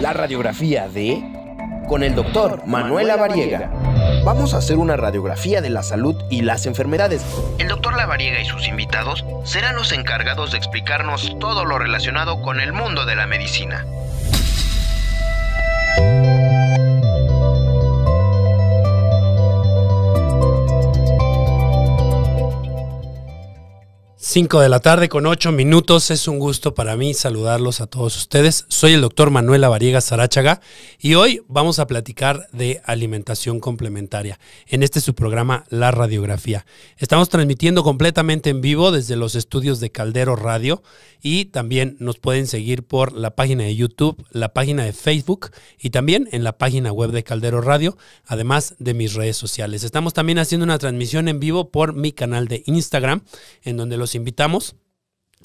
La radiografía de... Con el doctor Manuel Lavariega. Vamos a hacer una radiografía de la salud y las enfermedades. El doctor Lavariega y sus invitados serán los encargados de explicarnos todo lo relacionado con el mundo de la medicina. 5 de la tarde con 8 minutos. Es un gusto para mí saludarlos a todos ustedes. Soy el doctor Manuel Variega Sarachaga y hoy vamos a platicar de alimentación complementaria. En este es su programa La Radiografía. Estamos transmitiendo completamente en vivo desde los estudios de Caldero Radio y también nos pueden seguir por la página de YouTube, la página de Facebook y también en la página web de Caldero Radio, además de mis redes sociales. Estamos también haciendo una transmisión en vivo por mi canal de Instagram, en donde los invitamos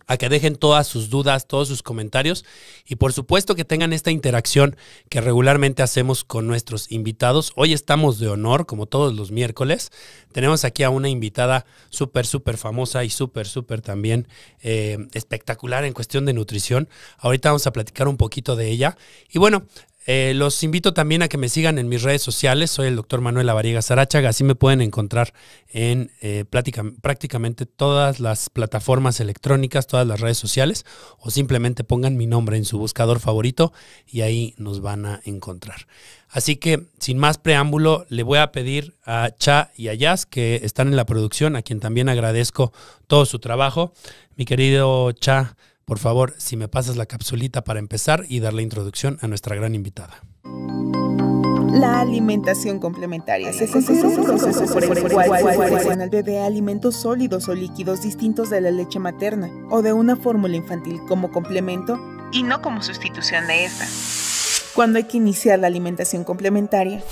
a que dejen todas sus dudas, todos sus comentarios y por supuesto que tengan esta interacción que regularmente hacemos con nuestros invitados. Hoy estamos de honor, como todos los miércoles. Tenemos aquí a una invitada súper, súper famosa y súper, súper también eh, espectacular en cuestión de nutrición. Ahorita vamos a platicar un poquito de ella. Y bueno, eh, los invito también a que me sigan en mis redes sociales. Soy el doctor Manuel Lavariega Sarachaga. Así me pueden encontrar en eh, prácticamente todas las plataformas electrónicas, todas las redes sociales, o simplemente pongan mi nombre en su buscador favorito y ahí nos van a encontrar. Así que, sin más preámbulo, le voy a pedir a Cha y a Yas, que están en la producción, a quien también agradezco todo su trabajo. Mi querido Cha, por favor, si me pasas la capsulita para empezar y dar la introducción a nuestra gran invitada. La alimentación complementaria Es un proceso por el cual al bebé alimentos sólidos o líquidos distintos de la leche materna o de una fórmula infantil como complemento y no como sustitución de esta. Cuando hay que iniciar la alimentación complementaria,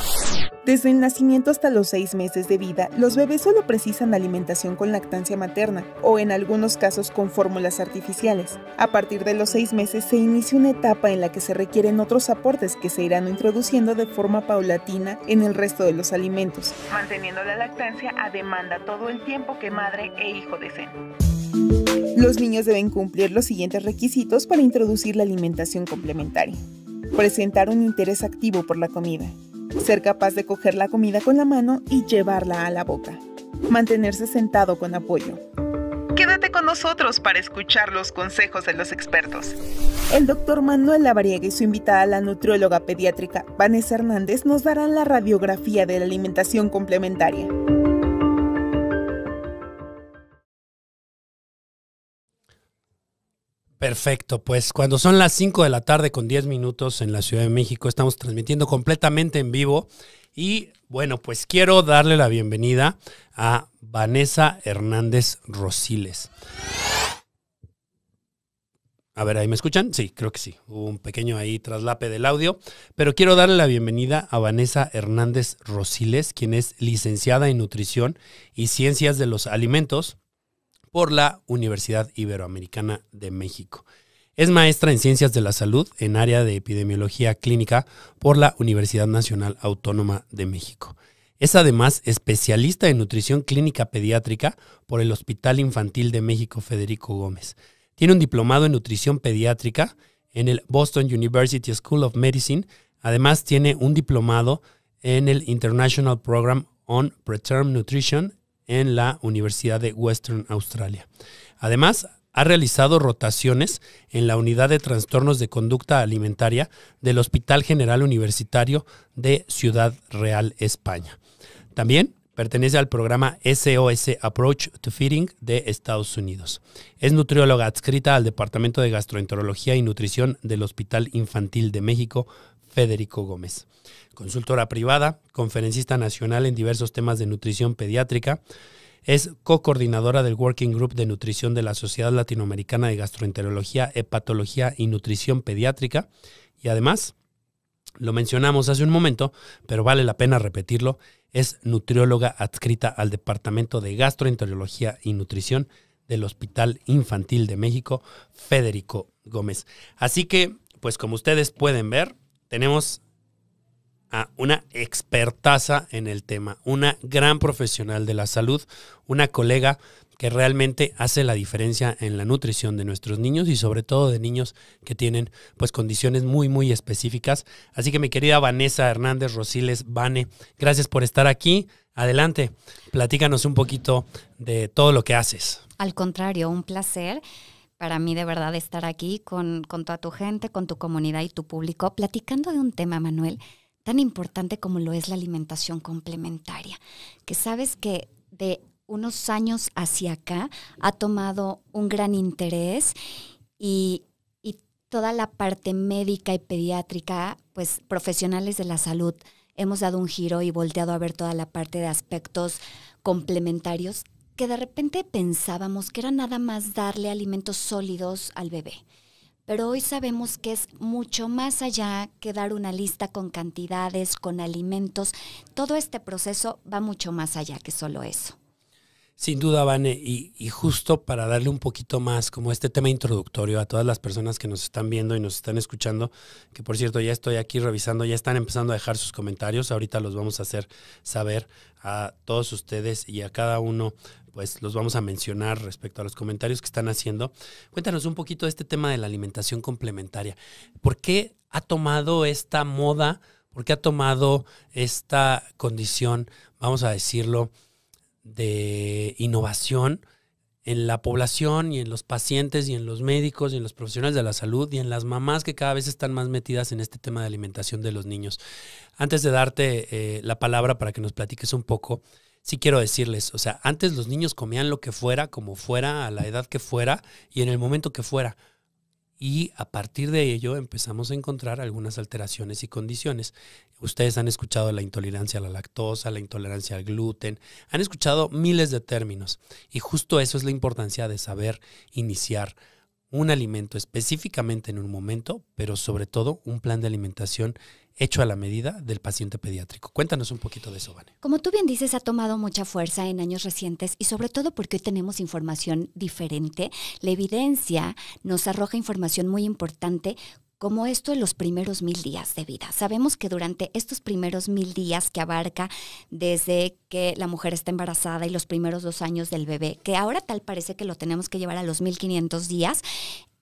desde el nacimiento hasta los seis meses de vida, los bebés solo precisan alimentación con lactancia materna o en algunos casos con fórmulas artificiales. A partir de los seis meses se inicia una etapa en la que se requieren otros aportes que se irán introduciendo de forma paulatina en el resto de los alimentos, manteniendo la lactancia a demanda todo el tiempo que madre e hijo deseen. Los niños deben cumplir los siguientes requisitos para introducir la alimentación complementaria. Presentar un interés activo por la comida ser capaz de coger la comida con la mano y llevarla a la boca, mantenerse sentado con apoyo. Quédate con nosotros para escuchar los consejos de los expertos. El doctor Manuel Lavariega y su invitada, la nutrióloga pediátrica Vanessa Hernández, nos darán la radiografía de la alimentación complementaria. Perfecto, pues cuando son las 5 de la tarde con 10 minutos en la Ciudad de México, estamos transmitiendo completamente en vivo y bueno, pues quiero darle la bienvenida a Vanessa Hernández Rosiles. A ver, ¿ahí me escuchan? Sí, creo que sí. Hubo un pequeño ahí traslape del audio, pero quiero darle la bienvenida a Vanessa Hernández Rosiles, quien es licenciada en nutrición y ciencias de los alimentos por la Universidad Iberoamericana de México. Es maestra en Ciencias de la Salud en área de Epidemiología Clínica por la Universidad Nacional Autónoma de México. Es además especialista en nutrición clínica pediátrica por el Hospital Infantil de México Federico Gómez. Tiene un diplomado en nutrición pediátrica en el Boston University School of Medicine. Además tiene un diplomado en el International Program on Preterm Nutrition en la Universidad de Western Australia. Además, ha realizado rotaciones en la unidad de trastornos de conducta alimentaria del Hospital General Universitario de Ciudad Real, España. También pertenece al programa SOS Approach to Feeding de Estados Unidos. Es nutrióloga adscrita al Departamento de Gastroenterología y Nutrición del Hospital Infantil de México Federico Gómez. Consultora privada, conferencista nacional en diversos temas de nutrición pediátrica, es co-coordinadora del Working Group de Nutrición de la Sociedad Latinoamericana de Gastroenterología, Hepatología y Nutrición Pediátrica y además, lo mencionamos hace un momento, pero vale la pena repetirlo, es nutrióloga adscrita al Departamento de Gastroenterología y Nutrición del Hospital Infantil de México, Federico Gómez. Así que, pues como ustedes pueden ver, tenemos a una expertaza en el tema, una gran profesional de la salud, una colega que realmente hace la diferencia en la nutrición de nuestros niños y sobre todo de niños que tienen pues condiciones muy muy específicas. Así que mi querida Vanessa Hernández Rosiles Vane, gracias por estar aquí. Adelante, platícanos un poquito de todo lo que haces. Al contrario, un placer para mí de verdad estar aquí con, toda tu gente, con tu comunidad y tu público, platicando de un tema, Manuel, tan importante como lo es la alimentación complementaria, que sabes que de unos años hacia acá ha tomado un gran interés y, y toda la parte médica y pediátrica, pues profesionales de la salud, hemos dado un giro y volteado a ver toda la parte de aspectos complementarios que de repente pensábamos que era nada más darle alimentos sólidos al bebé. Pero hoy sabemos que es mucho más allá que dar una lista con cantidades, con alimentos. Todo este proceso va mucho más allá que solo eso. Sin duda, Vane, y, y justo para darle un poquito más como este tema introductorio a todas las personas que nos están viendo y nos están escuchando, que por cierto ya estoy aquí revisando, ya están empezando a dejar sus comentarios, ahorita los vamos a hacer saber a todos ustedes y a cada uno pues, los vamos a mencionar respecto a los comentarios que están haciendo. Cuéntanos un poquito de este tema de la alimentación complementaria. ¿Por qué ha tomado esta moda? ¿Por qué ha tomado esta condición, vamos a decirlo, de innovación en la población y en los pacientes y en los médicos y en los profesionales de la salud y en las mamás que cada vez están más metidas en este tema de alimentación de los niños? Antes de darte eh, la palabra para que nos platiques un poco, sí quiero decirles, o sea, antes los niños comían lo que fuera, como fuera, a la edad que fuera y en el momento que fuera. Y a partir de ello empezamos a encontrar algunas alteraciones y condiciones. Ustedes han escuchado la intolerancia a la lactosa, la intolerancia al gluten, han escuchado miles de términos. Y justo eso es la importancia de saber iniciar un alimento específicamente en un momento, pero sobre todo un plan de alimentación hecho a la medida del paciente pediátrico. Cuéntanos un poquito de eso, Vane. Como tú bien dices, ha tomado mucha fuerza en años recientes y sobre todo porque hoy tenemos información diferente. La evidencia nos arroja información muy importante como esto en los primeros mil días de vida. Sabemos que durante estos primeros mil días que abarca desde que la mujer está embarazada y los primeros dos años del bebé, que ahora tal parece que lo tenemos que llevar a los 1500 días,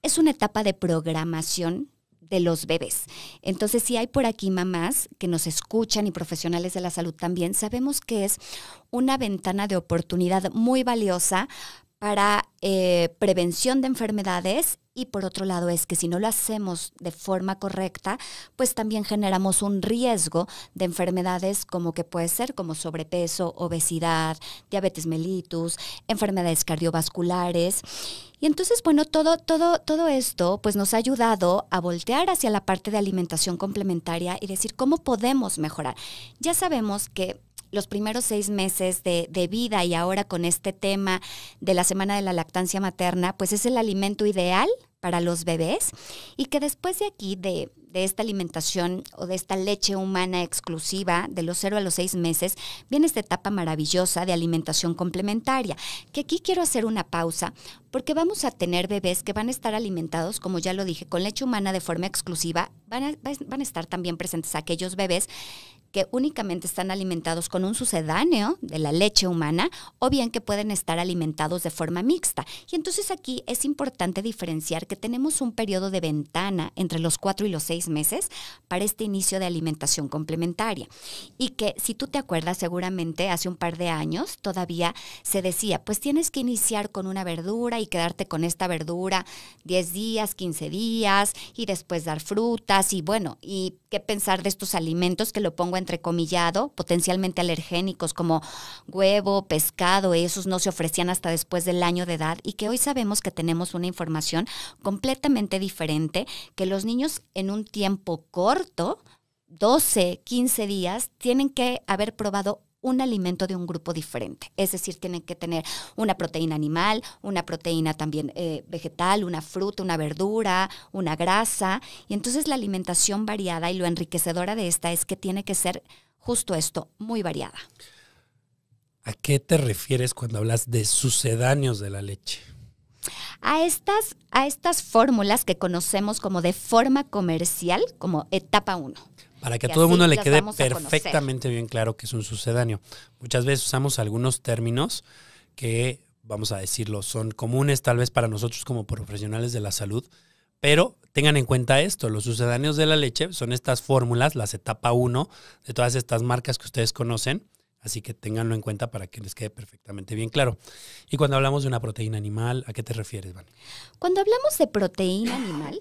es una etapa de programación de los bebés. Entonces, si hay por aquí mamás que nos escuchan y profesionales de la salud también, sabemos que es una ventana de oportunidad muy valiosa para eh, prevención de enfermedades y por otro lado es que si no lo hacemos de forma correcta, pues también generamos un riesgo de enfermedades como que puede ser como sobrepeso, obesidad, diabetes mellitus, enfermedades cardiovasculares. Y entonces, bueno, todo, todo, todo esto pues nos ha ayudado a voltear hacia la parte de alimentación complementaria y decir cómo podemos mejorar. Ya sabemos que los primeros seis meses de, vida y ahora con este tema de la semana de la lactancia materna, pues es el alimento ideal para los bebés y que después de aquí, de, esta alimentación o de esta leche humana exclusiva de los cero a los seis meses, viene esta etapa maravillosa de alimentación complementaria, que aquí quiero hacer una pausa porque vamos a tener bebés que van a estar alimentados, como ya lo dije, con leche humana de forma exclusiva, van van a estar también presentes aquellos bebés que únicamente están alimentados con un sucedáneo de la leche humana o bien que pueden estar alimentados de forma mixta. Y entonces aquí es importante diferenciar que tenemos un periodo de ventana entre los cuatro y los seis meses para este inicio de alimentación complementaria. Y que si tú te acuerdas seguramente hace un par de años todavía se decía, pues tienes que iniciar con una verdura y quedarte con esta verdura 10 días, 15 días y después dar frutas y bueno, y qué pensar de estos alimentos que lo pongo entrecomillado, potencialmente alergénicos como huevo, pescado, esos no se ofrecían hasta después del año de edad y que hoy sabemos que tenemos una información completamente diferente, que los niños en un tiempo corto 12, 15 días, tienen que haber probado un alimento de un grupo diferente. Es decir, tienen que tener una proteína animal, una proteína también eh, vegetal, una fruta, una verdura, una grasa. Y entonces la alimentación variada y lo enriquecedora de esta es que tiene que ser justo esto, muy variada. ¿A qué te refieres cuando hablas de sucedáneos de la leche? A estas, a estas fórmulas que conocemos como de forma comercial, como etapa 1. Para que a todo el mundo le quede perfectamente bien claro que es un sucedáneo. Muchas veces usamos algunos términos que, vamos a decirlo, son comunes tal vez para nosotros como profesionales de la salud, pero tengan en cuenta esto, los sucedáneos de la leche son estas fórmulas, las etapa 1 de todas estas marcas que ustedes conocen, así que ténganlo en cuenta para que les quede perfectamente bien claro. Y cuando hablamos de una proteína animal, ¿a qué te refieres, Van? Cuando hablamos de proteína animal,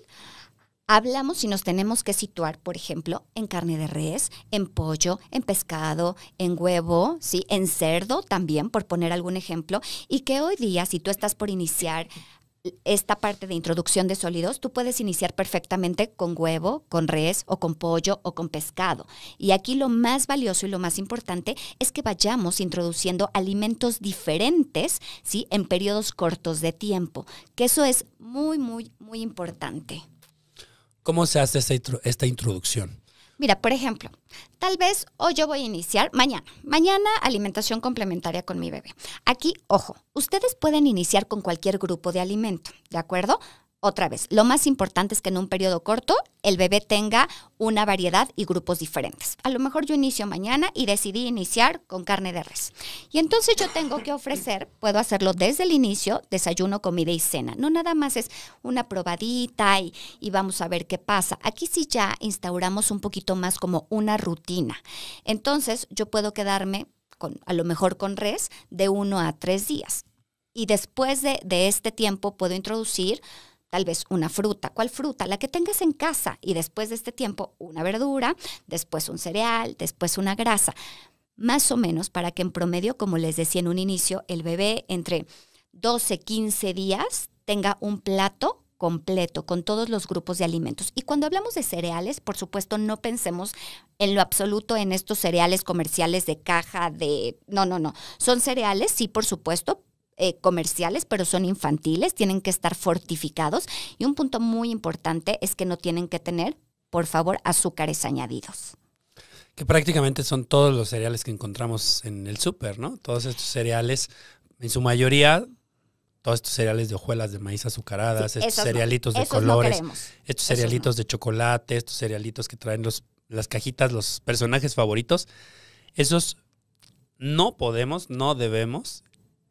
hablamos y nos tenemos que situar, por ejemplo, en carne de res, en pollo, en pescado, en huevo, ¿sí? en cerdo también, por poner algún ejemplo, y que hoy día, si tú estás por iniciar esta parte de introducción de sólidos, tú puedes iniciar perfectamente con huevo, con res o con pollo o con pescado. Y aquí lo más valioso y lo más importante es que vayamos introduciendo alimentos diferentes, ¿sí? En periodos cortos de tiempo, que eso es muy, muy, muy importante. ¿Cómo se hace esta, esta introducción? Mira, por ejemplo, tal vez hoy yo voy a iniciar mañana. Mañana alimentación complementaria con mi bebé. Aquí, ojo, ustedes pueden iniciar con cualquier grupo de alimento, ¿de acuerdo? Otra vez, lo más importante es que en un periodo corto el bebé tenga una variedad y grupos diferentes. A lo mejor yo inicio mañana y decidí iniciar con carne de res. Y entonces yo tengo que ofrecer, puedo hacerlo desde el inicio, desayuno, comida y cena. No nada más es una probadita y, vamos a ver qué pasa. Aquí sí ya instauramos un poquito más como una rutina. Entonces yo puedo quedarme con, a lo mejor con res de uno a tres días. Y después de, de este tiempo puedo introducir tal vez una fruta. ¿Cuál fruta? La que tengas en casa. Y después de este tiempo, una verdura, después un cereal, después una grasa. Más o menos para que en promedio, como les decía en un inicio, el bebé entre 12, 15 días tenga un plato completo con todos los grupos de alimentos. Y cuando hablamos de cereales, por supuesto, no pensemos en lo absoluto en estos cereales comerciales de caja, de... No, no, no. Son cereales, sí, por supuesto, eh, comerciales, pero son infantiles, tienen que estar fortificados. Y un punto muy importante es que no tienen que tener, por favor, azúcares añadidos. Que prácticamente son todos los cereales que encontramos en el súper, ¿no? Todos estos cereales, en su mayoría, todos estos cereales de hojuelas de maíz azucaradas, estos cerealitos de colores, estos cerealitos de chocolate, estos cerealitos que traen los, las cajitas, los personajes favoritos, esos no podemos, no debemos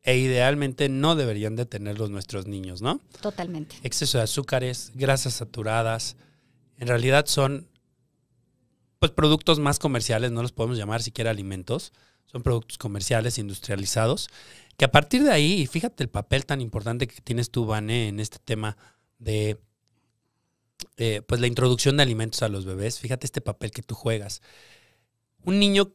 e idealmente no deberían de tenerlos nuestros niños, ¿no? Totalmente. Exceso de azúcares, grasas saturadas, en realidad son pues productos más comerciales, no los podemos llamar siquiera alimentos, son productos comerciales industrializados, que a partir de ahí, fíjate el papel tan importante que tienes tú, Vane, en este tema de eh, pues la introducción de alimentos a los bebés, fíjate este papel que tú juegas. Un niño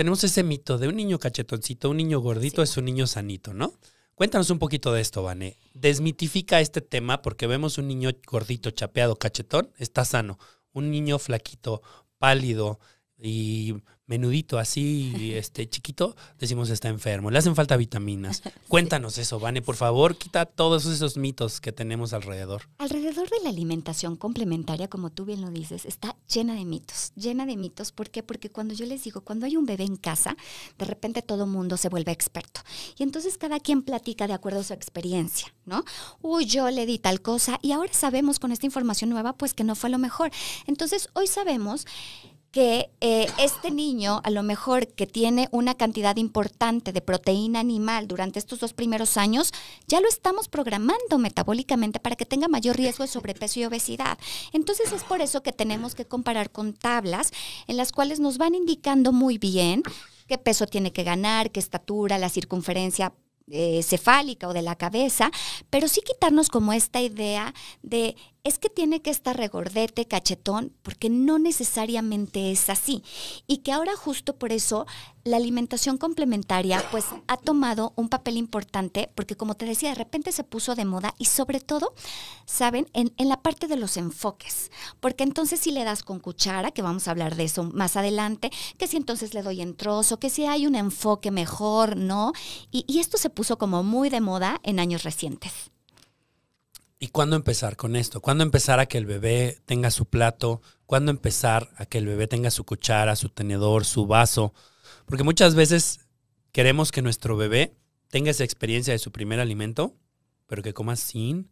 tenemos ese mito de un niño cachetoncito, un niño gordito es un niño sanito, ¿no? Cuéntanos un poquito de esto, Vané. Desmitifica este tema porque vemos un niño gordito, chapeado, cachetón, está sano. Un niño flaquito, pálido, y menudito así, este chiquito, decimos está enfermo, le hacen falta vitaminas. Cuéntanos eso, Vane, por favor, quita todos esos mitos que tenemos alrededor. Alrededor de la alimentación complementaria, como tú bien lo dices, está llena de mitos, llena de mitos. ¿Por qué? Porque cuando yo les digo, cuando hay un bebé en casa, de repente todo mundo se vuelve experto. Y entonces cada quien platica de acuerdo a su experiencia, ¿no? Uy, yo le di tal cosa y ahora sabemos con esta información nueva, pues que no fue lo mejor. Entonces hoy sabemos que eh, este niño, a lo mejor que tiene una cantidad importante de proteína animal durante estos dos primeros años, ya lo estamos programando metabólicamente para que tenga mayor riesgo de sobrepeso y obesidad. Entonces es por eso que tenemos que comparar con tablas en las cuales nos van indicando muy bien qué peso tiene que ganar, qué estatura, la circunferencia eh, cefálica o de la cabeza, pero sí quitarnos como esta idea de es que tiene que estar regordete, cachetón, porque no necesariamente es así. Y que ahora justo por eso la alimentación complementaria pues ha tomado un papel importante porque como te decía, de repente se puso de moda y sobre todo, ¿saben? En, en la parte de los enfoques. Porque entonces si le das con cuchara, que vamos a hablar de eso más adelante, que si entonces le doy en trozo, que si hay un enfoque mejor, ¿no? Y, y esto se puso como muy de moda en años recientes. ¿Y cuándo empezar con esto? ¿Cuándo empezar a que el bebé tenga su plato? ¿Cuándo empezar a que el bebé tenga su cuchara, su tenedor, su vaso? Porque muchas veces queremos que nuestro bebé tenga esa experiencia de su primer alimento, pero que coma sin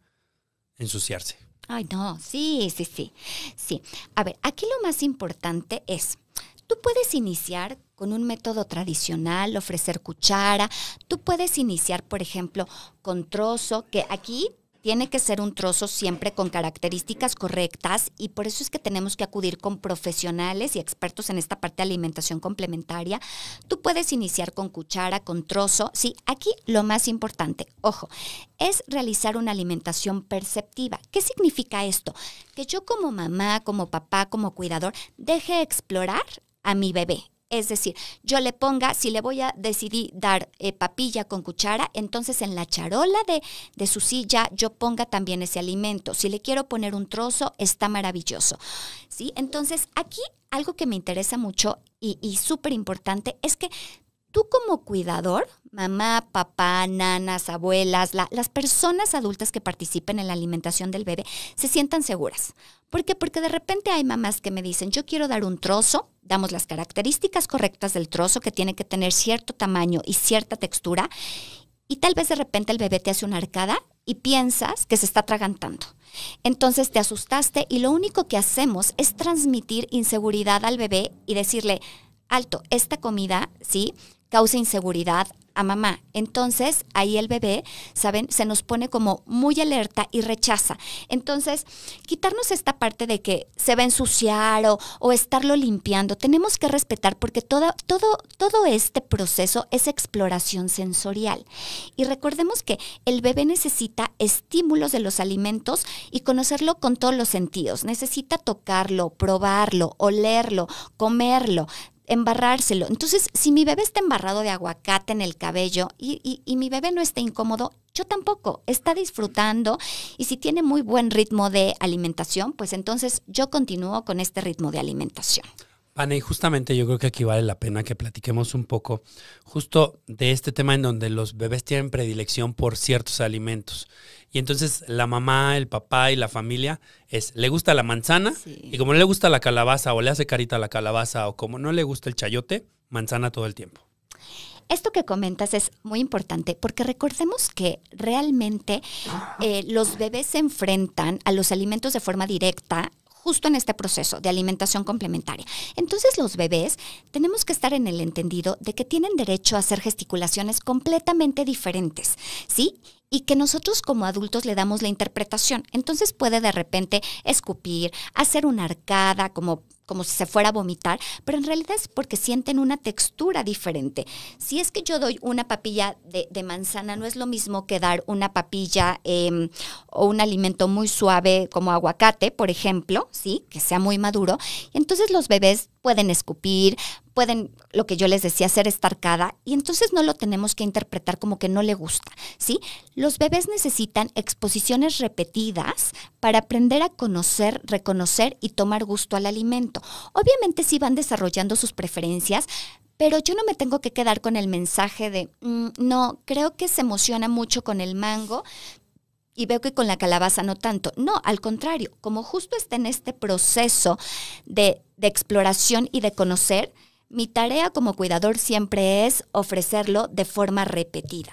ensuciarse. Ay, no, sí, sí, sí. Sí. A ver, aquí lo más importante es, tú puedes iniciar con un método tradicional, ofrecer cuchara, tú puedes iniciar, por ejemplo, con trozo, que aquí tiene que ser un trozo siempre con características correctas y por eso es que tenemos que acudir con profesionales y expertos en esta parte de alimentación complementaria. Tú puedes iniciar con cuchara, con trozo. Sí, aquí lo más importante, ojo, es realizar una alimentación perceptiva. ¿Qué significa esto? Que yo como mamá, como papá, como cuidador, deje explorar a mi bebé es decir, yo le ponga, si le voy a decidir dar eh, papilla con cuchara, entonces en la charola de, de su silla yo ponga también ese alimento. Si le quiero poner un trozo, está maravilloso. ¿sí? Entonces aquí algo que me interesa mucho y, y súper importante es que tú como cuidador, mamá, papá, nanas, abuelas, las personas adultas que participen en la alimentación del bebé se sientan seguras. ¿Por qué? Porque de repente hay mamás que me dicen, yo quiero dar un trozo, damos las características correctas del trozo que tiene que tener cierto tamaño y cierta textura, y tal vez de repente el bebé te hace una arcada y piensas que se está tragantando. Entonces te asustaste y lo único que hacemos es transmitir inseguridad al bebé y decirle, alto, esta comida, ¿sí? Causa inseguridad, a mamá. Entonces, ahí el bebé, ¿saben? Se nos pone como muy alerta y rechaza. Entonces, quitarnos esta parte de que se va a ensuciar o, o estarlo limpiando, tenemos que respetar porque todo, todo, todo este proceso es exploración sensorial. Y recordemos que el bebé necesita estímulos de los alimentos y conocerlo con todos los sentidos. Necesita tocarlo, probarlo, olerlo, comerlo, embarrárselo. Entonces, si mi bebé está embarrado de aguacate en el cabello y, y, y mi bebé no está incómodo, yo tampoco, está disfrutando y si tiene muy buen ritmo de alimentación, pues entonces yo continúo con este ritmo de alimentación. Ana, y justamente yo creo que aquí vale la pena que platiquemos un poco justo de este tema en donde los bebés tienen predilección por ciertos alimentos. Y entonces la mamá, el papá y la familia es, le gusta la manzana y como no le gusta la calabaza o le hace carita a la calabaza o como no le gusta el chayote, manzana todo el tiempo. Esto que comentas es muy importante porque recordemos que realmente eh, los bebés se enfrentan a los alimentos de forma directa justo en este proceso de alimentación complementaria. Entonces los bebés tenemos que estar en el entendido de que tienen derecho a hacer gesticulaciones completamente diferentes, ¿sí? y que nosotros como adultos le damos la interpretación. Entonces puede de repente escupir, hacer una arcada, como como si se fuera a vomitar, pero en realidad es porque sienten una textura diferente. Si es que yo doy una papilla de, manzana, no es lo mismo que dar una papilla em, o un alimento muy suave como aguacate, por ejemplo, ¿sí? que sea muy maduro. Entonces los bebés pueden escupir, pueden, lo que yo les decía, ser estarcada, y entonces no lo tenemos que interpretar como que no le gusta, ¿sí? Los bebés necesitan exposiciones repetidas para aprender a conocer, reconocer y tomar gusto al alimento. Obviamente sí van desarrollando sus preferencias, pero yo no me tengo que quedar con el mensaje de, mm, no, creo que se emociona mucho con el mango, y veo que con la calabaza no tanto. No, al contrario, como justo está en este proceso de, exploración y de conocer, mi tarea como cuidador siempre es ofrecerlo de forma repetida.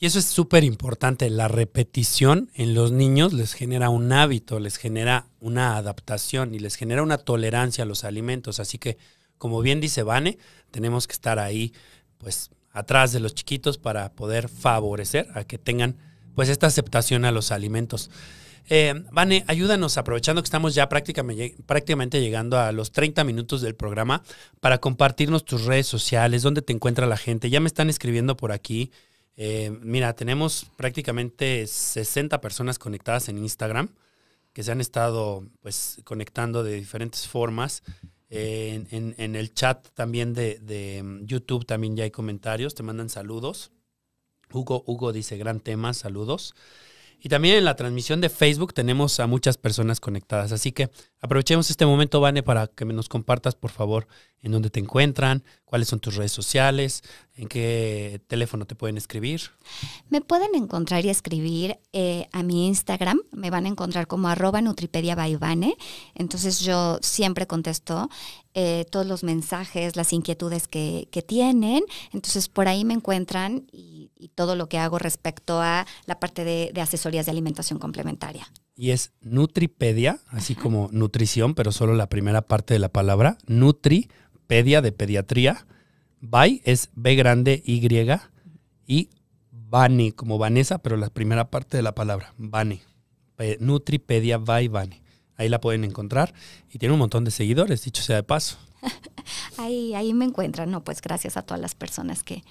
Y eso es súper importante, la repetición en los niños les genera un hábito, les genera una adaptación y les genera una tolerancia a los alimentos. Así que, como bien dice Vane, tenemos que estar ahí, pues, atrás de los chiquitos para poder favorecer a que tengan pues esta aceptación a los alimentos. Eh, Vane, ayúdanos, aprovechando que estamos ya prácticamente, llegando a los 30 minutos del programa, para compartirnos tus redes sociales, dónde te encuentra la gente. Ya me están escribiendo por aquí. Eh, mira, tenemos prácticamente 60 personas conectadas en Instagram que se han estado pues conectando de diferentes formas. Eh, en, el chat también de mm, YouTube también ya hay comentarios, te mandan saludos. Hugo, Hugo dice, gran tema, saludos. Y también en la transmisión de Facebook tenemos a muchas personas conectadas. Así que aprovechemos este momento, Vane, para que nos compartas, por favor, en dónde te encuentran, cuáles son tus redes sociales, en qué teléfono te pueden escribir. Me pueden encontrar y escribir eh, a mi Instagram. Me van a encontrar como arroba Nutripedia by Vane. Entonces yo siempre contesto eh, todos los mensajes, las inquietudes que, que tienen. Entonces por ahí me encuentran y y todo lo que hago respecto a la parte de, asesorías de alimentación complementaria. Y es Nutripedia, así como nutrición, pero solo la primera parte de la palabra. Nutripedia de pediatría. By es B grande Y y Vani, como Vanessa, pero la primera parte de la palabra, Vani. Nutripedia by Vani. Ahí la pueden encontrar y tiene un montón de seguidores, dicho sea de paso. ahí, ahí me encuentran, ¿no? Pues gracias a todas las personas que,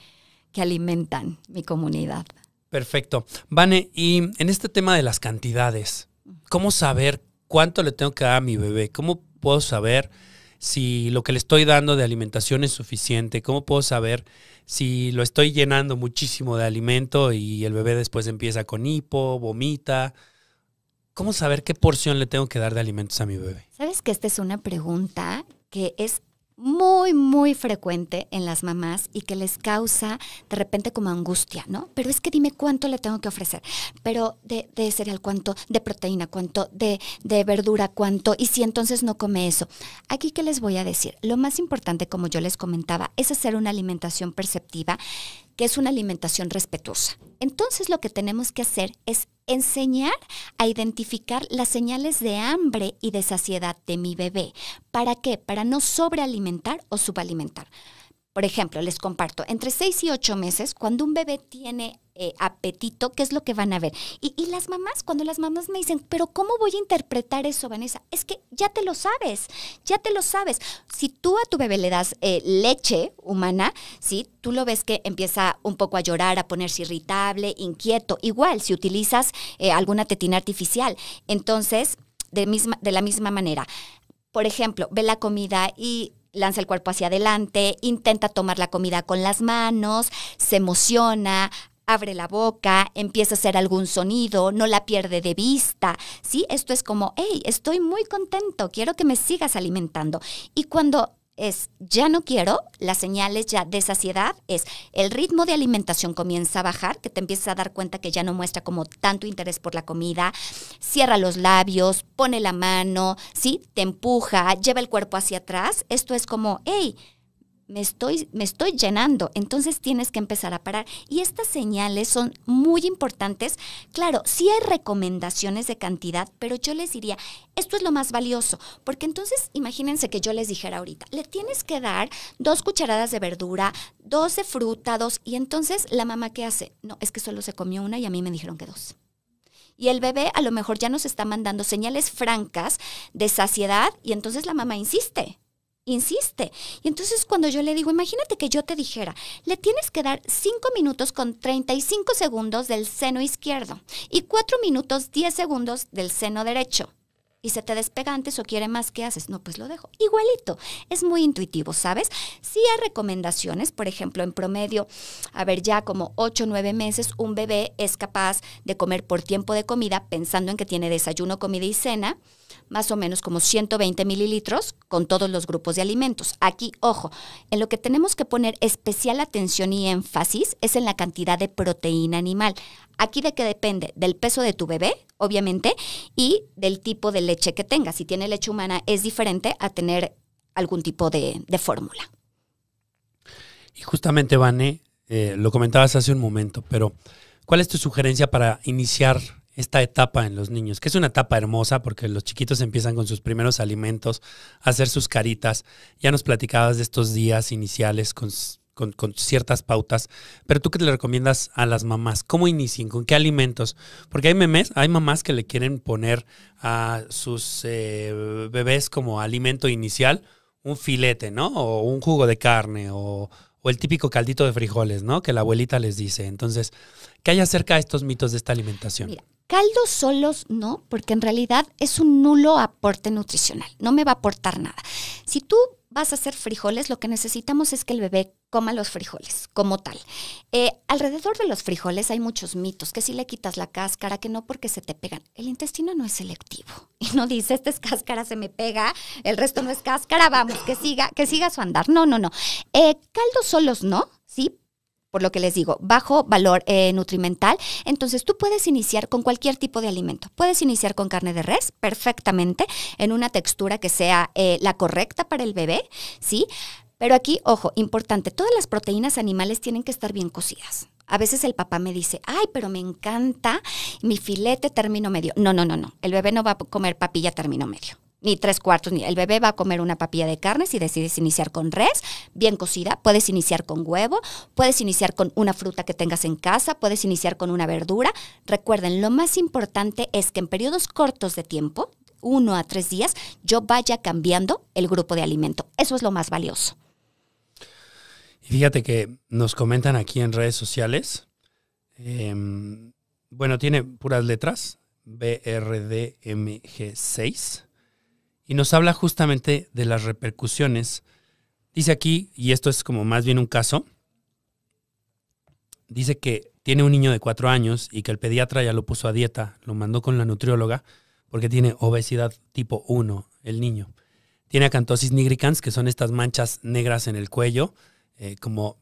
que alimentan mi comunidad. Perfecto. Vane, y en este tema de las cantidades, ¿cómo saber cuánto le tengo que dar a mi bebé? ¿Cómo puedo saber si lo que le estoy dando de alimentación es suficiente? ¿Cómo puedo saber si lo estoy llenando muchísimo de alimento y el bebé después empieza con hipo, vomita? ¿Cómo saber qué porción le tengo que dar de alimentos a mi bebé? Sabes que esta es una pregunta que es muy, muy frecuente en las mamás y que les causa de repente como angustia, ¿no? Pero es que dime cuánto le tengo que ofrecer. Pero de, de cereal, cuánto, de proteína, cuánto, de, de verdura, cuánto, y si entonces no come eso. Aquí que les voy a decir, lo más importante, como yo les comentaba, es hacer una alimentación perceptiva que es una alimentación respetuosa. Entonces lo que tenemos que hacer es enseñar a identificar las señales de hambre y de saciedad de mi bebé. ¿Para qué? Para no sobrealimentar o subalimentar. Por ejemplo, les comparto, entre seis y 8 meses, cuando un bebé tiene eh, apetito, ¿qué es lo que van a ver? Y, las mamás, cuando las mamás me dicen, pero ¿cómo voy a interpretar eso, Vanessa? Es que ya te lo sabes, ya te lo sabes. Si tú a tu bebé le das eh, leche humana, ¿sí? Tú lo ves que empieza un poco a llorar, a ponerse irritable, inquieto. Igual, si utilizas eh, alguna tetina artificial. Entonces, de, de la misma manera, por ejemplo, ve la comida y lanza el cuerpo hacia adelante, intenta tomar la comida con las manos, se emociona, abre la boca, empieza a hacer algún sonido, no la pierde de vista, ¿sí? Esto es como, hey, estoy muy contento, quiero que me sigas alimentando. Y cuando es ya no quiero, las señales ya de saciedad es el ritmo de alimentación comienza a bajar, que te empiezas a dar cuenta que ya no muestra como tanto interés por la comida, cierra los labios, pone la mano, ¿sí? Te empuja, lleva el cuerpo hacia atrás. Esto es como, hey, me estoy, me estoy llenando, entonces tienes que empezar a parar. Y estas señales son muy importantes. Claro, sí hay recomendaciones de cantidad, pero yo les diría, esto es lo más valioso, porque entonces imagínense que yo les dijera ahorita, le tienes que dar dos cucharadas de verdura, dos de fruta, dos, y entonces la mamá qué hace? No, es que solo se comió una y a mí me dijeron que dos. Y el bebé a lo mejor ya nos está mandando señales francas de saciedad y entonces la mamá insiste insiste. Y entonces cuando yo le digo, imagínate que yo te dijera, le tienes que dar 5 minutos con 35 segundos del seno izquierdo y 4 minutos 10 segundos del seno derecho. Y se te despega antes o quiere más, ¿qué haces? No, pues lo dejo. Igualito. Es muy intuitivo, ¿sabes? si hay recomendaciones, por ejemplo, en promedio, a ver, ya como 8 o 9 meses, un bebé es capaz de comer por tiempo de comida pensando en que tiene desayuno, comida y cena más o menos como 120 mililitros con todos los grupos de alimentos. Aquí, ojo, en lo que tenemos que poner especial atención y énfasis es en la cantidad de proteína animal. Aquí de qué depende, del peso de tu bebé, obviamente, y del tipo de leche que tenga. Si tiene leche humana es diferente a tener algún tipo de, fórmula. Y justamente, Vane, eh, lo comentabas hace un momento, pero ¿cuál es tu sugerencia para iniciar esta etapa en los niños, que es una etapa hermosa porque los chiquitos empiezan con sus primeros alimentos, a hacer sus caritas. Ya nos platicabas de estos días iniciales con, ciertas pautas, pero tú qué le recomiendas a las mamás, cómo inicien, con qué alimentos, porque hay memes, hay mamás que le quieren poner a sus eh, bebés como alimento inicial un filete, ¿no? O un jugo de carne o, o el típico caldito de frijoles, ¿no? Que la abuelita les dice. Entonces, ¿qué hay acerca de estos mitos de esta alimentación? Caldos solos no, porque en realidad es un nulo aporte nutricional, no me va a aportar nada. Si tú vas a hacer frijoles, lo que necesitamos es que el bebé coma los frijoles como tal. Eh, alrededor de los frijoles hay muchos mitos, que si le quitas la cáscara, que no porque se te pegan. El intestino no es selectivo y no dice, esta es cáscara, se me pega, el resto no es cáscara, vamos, que siga, que siga su andar. No, no, no. Eh, caldos solos no, sí, por lo que les digo, bajo valor eh, nutrimental. Entonces tú puedes iniciar con cualquier tipo de alimento. Puedes iniciar con carne de res perfectamente, en una textura que sea eh, la correcta para el bebé, ¿sí? Pero aquí, ojo, importante, todas las proteínas animales tienen que estar bien cocidas. A veces el papá me dice, ay, pero me encanta mi filete término medio. No, no, no, no. El bebé no va a comer papilla término medio ni tres cuartos, ni el bebé va a comer una papilla de carne si decides iniciar con res, bien cocida, puedes iniciar con huevo, puedes iniciar con una fruta que tengas en casa, puedes iniciar con una verdura. Recuerden, lo más importante es que en periodos cortos de tiempo, uno a tres días, yo vaya cambiando el grupo de alimento. Eso es lo más valioso. Y fíjate que nos comentan aquí en redes sociales, em, bueno, tiene puras letras, BRDMG6 y nos habla justamente de las repercusiones. Dice aquí, y esto es como más bien un caso, dice que tiene un niño de cuatro años y que el pediatra ya lo puso a dieta, lo mandó con la nutrióloga porque tiene obesidad tipo 1 el niño. Tiene acantosis nigricans, que son estas manchas negras en el cuello, eh, como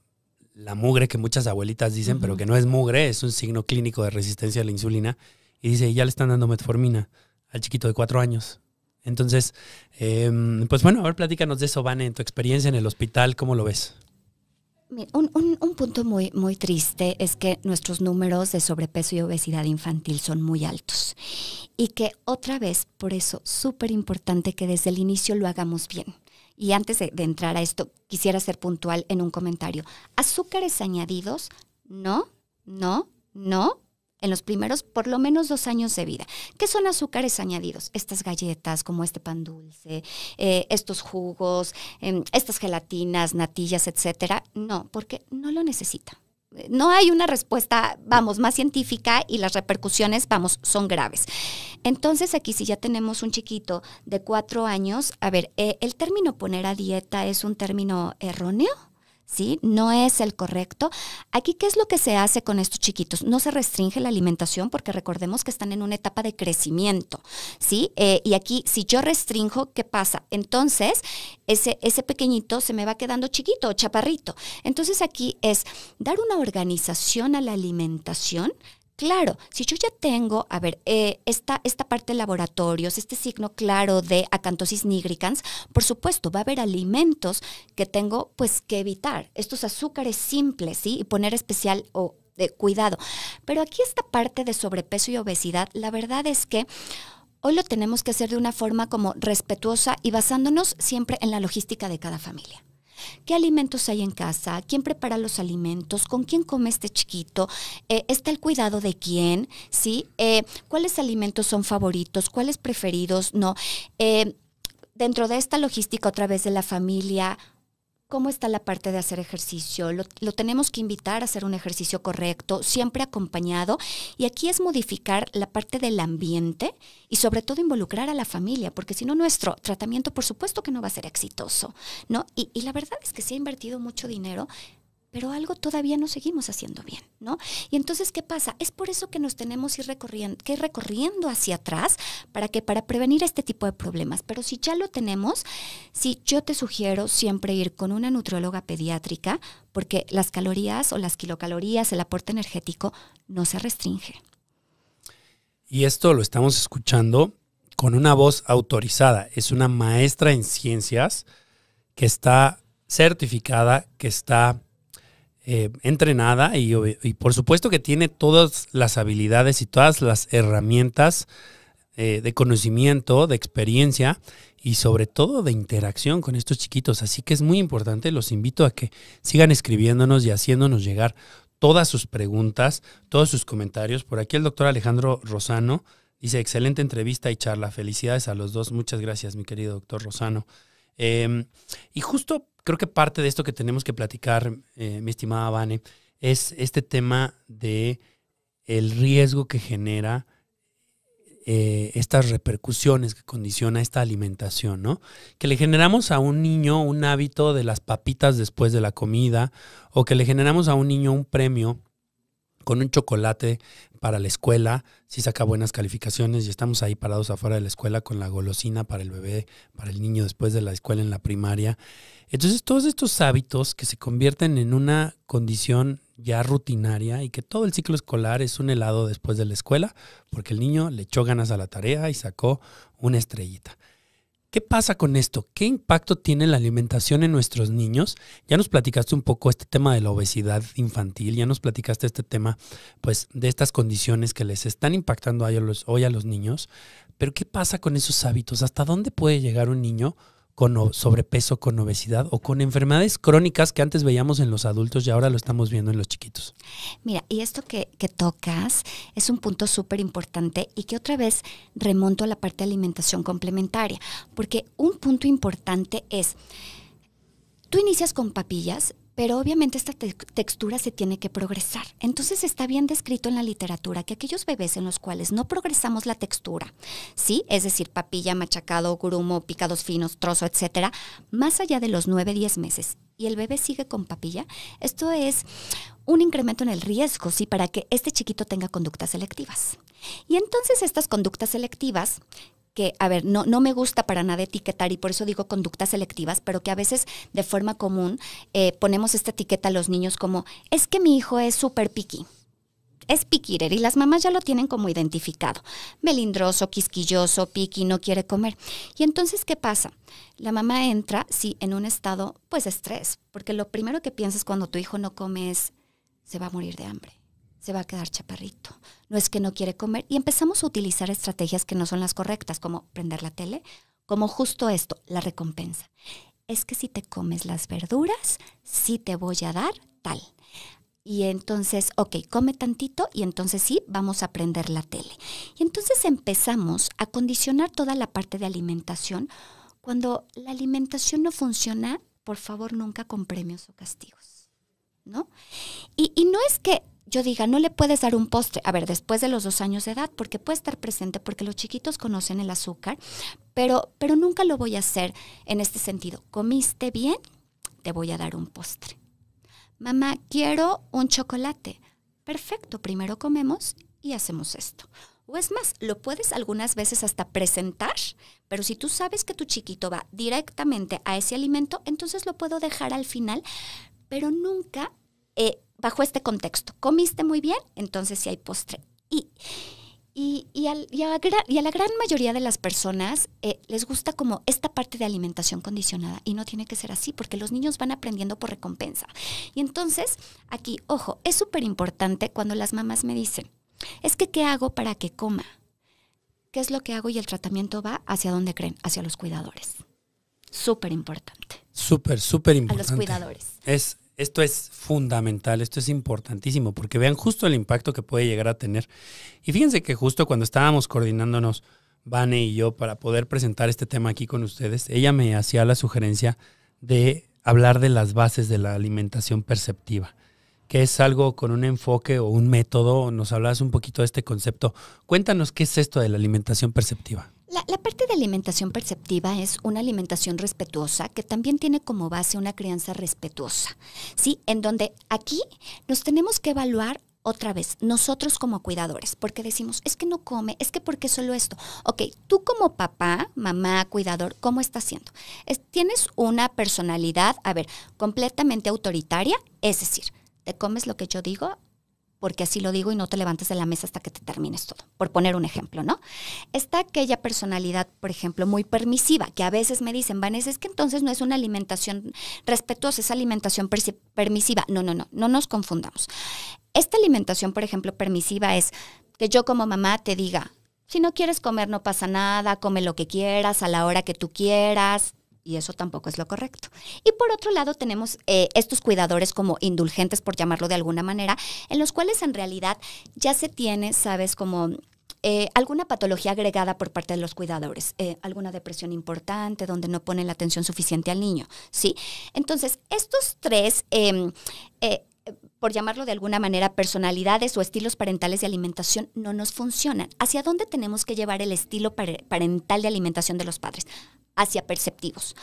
la mugre que muchas abuelitas dicen, pero que no es mugre, es un signo clínico de resistencia a la insulina. Y dice, ya le están dando metformina al chiquito de cuatro años. Entonces, em, pues bueno, a ver, platícanos de eso, Vane, en tu experiencia en el hospital, ¿cómo lo ves? Un, punto muy, muy triste es que nuestros números de sobrepeso y obesidad infantil son muy altos. Y que otra vez, por eso, súper importante que desde el inicio lo hagamos bien. Y antes de entrar a esto, quisiera ser puntual en un comentario. Azúcares añadidos, no, no, no en los primeros por lo menos dos años de vida. ¿Qué son azúcares añadidos? Estas galletas, como este pan dulce, eh, estos jugos, em, estas gelatinas, natillas, etcétera. No, porque no lo necesita. No hay una respuesta, vamos, más científica y las repercusiones, vamos, son graves. Entonces aquí si ya tenemos un chiquito de cuatro años, a ver, eh, el término poner a dieta es un término erróneo ¿sí? No es el correcto. Aquí, ¿qué es lo que se hace con estos chiquitos? No se restringe la alimentación porque recordemos que están en una etapa de crecimiento, ¿sí? Eh, y aquí, si yo restrinjo, ¿qué pasa? Entonces, ese, ese pequeñito se me va quedando chiquito o chaparrito. Entonces, aquí es dar una organización a la alimentación Claro, si yo ya tengo, a ver, eh, esta, esta parte de laboratorios, este signo claro de acantosis nigricans, por supuesto, va a haber alimentos que tengo pues que evitar, estos azúcares simples, ¿sí? Y poner especial o, de cuidado. Pero aquí esta parte de sobrepeso y obesidad, la verdad es que hoy lo tenemos que hacer de una forma como respetuosa y basándonos siempre en la logística de cada familia qué alimentos hay en casa, quién prepara los alimentos, con quién come este chiquito, eh, está el cuidado de quién, ¿sí? Eh, ¿Cuáles alimentos son favoritos, cuáles preferidos, no? Eh, dentro de esta logística otra vez de la familia, cómo está la parte de hacer ejercicio. Lo, tenemos que invitar a hacer un ejercicio correcto, siempre acompañado. Y aquí es modificar la parte del ambiente y sobre todo involucrar a la familia, porque si no nuestro tratamiento por supuesto que no va a ser exitoso. ¿no? Y, y la verdad es que se ha invertido mucho dinero pero algo todavía no seguimos haciendo bien, ¿no? Y entonces, ¿qué pasa? Es por eso que nos tenemos ir recorriendo, que ir recorriendo hacia atrás para que para prevenir este tipo de problemas. Pero si ya lo tenemos, si yo te sugiero siempre ir con una nutrióloga pediátrica porque las calorías o las kilocalorías, el aporte energético no se restringe. Y esto lo estamos escuchando con una voz autorizada. Es una maestra en ciencias que está certificada, que está eh, entrenada y, por supuesto que tiene todas las habilidades y todas las herramientas eh, de conocimiento, de experiencia y sobre todo de interacción con estos chiquitos. Así que es muy importante, los invito a que sigan escribiéndonos y haciéndonos llegar todas sus preguntas, todos sus comentarios. Por aquí el doctor Alejandro Rosano dice, excelente entrevista y charla. Felicidades a los dos. Muchas gracias, mi querido doctor Rosano. Em, y justo creo que parte de esto que tenemos que platicar, eh, mi estimada Vane, es este tema de el riesgo que genera eh, estas repercusiones que condiciona esta alimentación, ¿no? Que le generamos a un niño un hábito de las papitas después de la comida, o que le generamos a un niño un premio con un chocolate para la escuela, si saca buenas calificaciones y estamos ahí parados afuera de la escuela con la golosina para el bebé, para el niño después de la escuela en la primaria. Entonces todos estos hábitos que se convierten en una condición ya rutinaria y que todo el ciclo escolar es un helado después de la escuela porque el niño le echó ganas a la tarea y sacó una estrellita. ¿Qué pasa con esto? ¿Qué impacto tiene la alimentación en nuestros niños? Ya nos platicaste un poco este tema de la obesidad infantil, ya nos platicaste este tema pues de estas condiciones que les están impactando a hoy a los niños, pero ¿qué pasa con esos hábitos? ¿Hasta dónde puede llegar un niño con sobrepeso, con obesidad o con enfermedades crónicas que antes veíamos en los adultos y ahora lo estamos viendo en los chiquitos. Mira, y esto que, tocas es un punto súper importante y que otra vez remonto a la parte de alimentación complementaria, porque un punto importante es, tú inicias con papillas pero obviamente esta textura se tiene que progresar. Entonces está bien descrito en la literatura que aquellos bebés en los cuales no progresamos la textura, ¿sí? Es decir, papilla, machacado, grumo, picados finos, trozo, etcétera, más allá de los 9-10 meses y el bebé sigue con papilla, esto es un incremento en el riesgo, ¿sí? Para que este chiquito tenga conductas selectivas. Y entonces estas conductas selectivas que, a ver, no, no me gusta para nada etiquetar y por eso digo conductas selectivas, pero que a veces de forma común eh, ponemos esta etiqueta a los niños como, es que mi hijo es súper piqui es piquirer y las mamás ya lo tienen como identificado. Melindroso, quisquilloso, piqui, no quiere comer. Y entonces, ¿qué pasa? La mamá entra, sí, en un estado, pues, estrés, porque lo primero que piensas cuando tu hijo no come es, se va a morir de hambre se va a quedar chaparrito, no es que no quiere comer. Y empezamos a utilizar estrategias que no son las correctas, como prender la tele, como justo esto, la recompensa. Es que si te comes las verduras, sí te voy a dar tal. Y entonces, ok, come tantito y entonces sí, vamos a prender la tele. Y entonces empezamos a condicionar toda la parte de alimentación. Cuando la alimentación no funciona, por favor, nunca con premios o castigos. ¿No? Y, y no es que yo diga, no le puedes dar un postre, a ver, después de los dos años de edad, porque puede estar presente, porque los chiquitos conocen el azúcar, pero, pero nunca lo voy a hacer en este sentido. ¿Comiste bien? Te voy a dar un postre. Mamá, quiero un chocolate. Perfecto, primero comemos y hacemos esto. O es más, lo puedes algunas veces hasta presentar, pero si tú sabes que tu chiquito va directamente a ese alimento, entonces lo puedo dejar al final, pero nunca... Eh, bajo este contexto. Comiste muy bien, entonces sí hay postre. Y, y, y, a, la gran mayoría de las personas eh, les gusta como esta parte de alimentación condicionada y no tiene que ser así porque los niños van aprendiendo por recompensa. Y entonces, aquí, ojo, es súper importante cuando las mamás me dicen, es que ¿qué hago para que coma? ¿Qué es lo que hago? Y el tratamiento va hacia dónde creen, hacia los cuidadores. Súper importante. Súper, súper importante. A los cuidadores. Es esto es fundamental, esto es importantísimo, porque vean justo el impacto que puede llegar a tener. Y fíjense que justo cuando estábamos coordinándonos, Vane y yo, para poder presentar este tema aquí con ustedes, ella me hacía la sugerencia de hablar de las bases de la alimentación perceptiva, que es algo con un enfoque o un método. Nos hablabas un poquito de este concepto. Cuéntanos qué es esto de la alimentación perceptiva. La, parte de alimentación perceptiva es una alimentación respetuosa que también tiene como base una crianza respetuosa, ¿sí? En donde aquí nos tenemos que evaluar otra vez, nosotros como cuidadores, porque decimos, es que no come, es que porque solo esto. Ok, tú como papá, mamá, cuidador, ¿cómo estás haciendo tienes una personalidad, a ver, completamente autoritaria, es decir, te comes lo que yo digo, porque así lo digo y no te levantes de la mesa hasta que te termines todo, por poner un ejemplo, ¿no? Está aquella personalidad, por ejemplo, muy permisiva, que a veces me dicen, Vanessa, es que entonces no es una alimentación respetuosa, es alimentación permisiva. No, no, no, no nos confundamos. Esta alimentación, por ejemplo, permisiva es que yo como mamá te diga, si no quieres comer no pasa nada, come lo que quieras, a la hora que tú quieras, y eso tampoco es lo correcto. Y por otro lado tenemos eh, estos cuidadores como indulgentes, por llamarlo de alguna manera, en los cuales en realidad ya se tiene, sabes, como eh, alguna patología agregada por parte de los cuidadores, eh, alguna depresión importante donde no ponen la atención suficiente al niño, ¿sí? Entonces, estos tres, em, por llamarlo de alguna manera, personalidades o estilos parentales de alimentación no nos funcionan. ¿Hacia dónde tenemos que llevar el estilo parental de alimentación de los padres? Hacia perceptivos.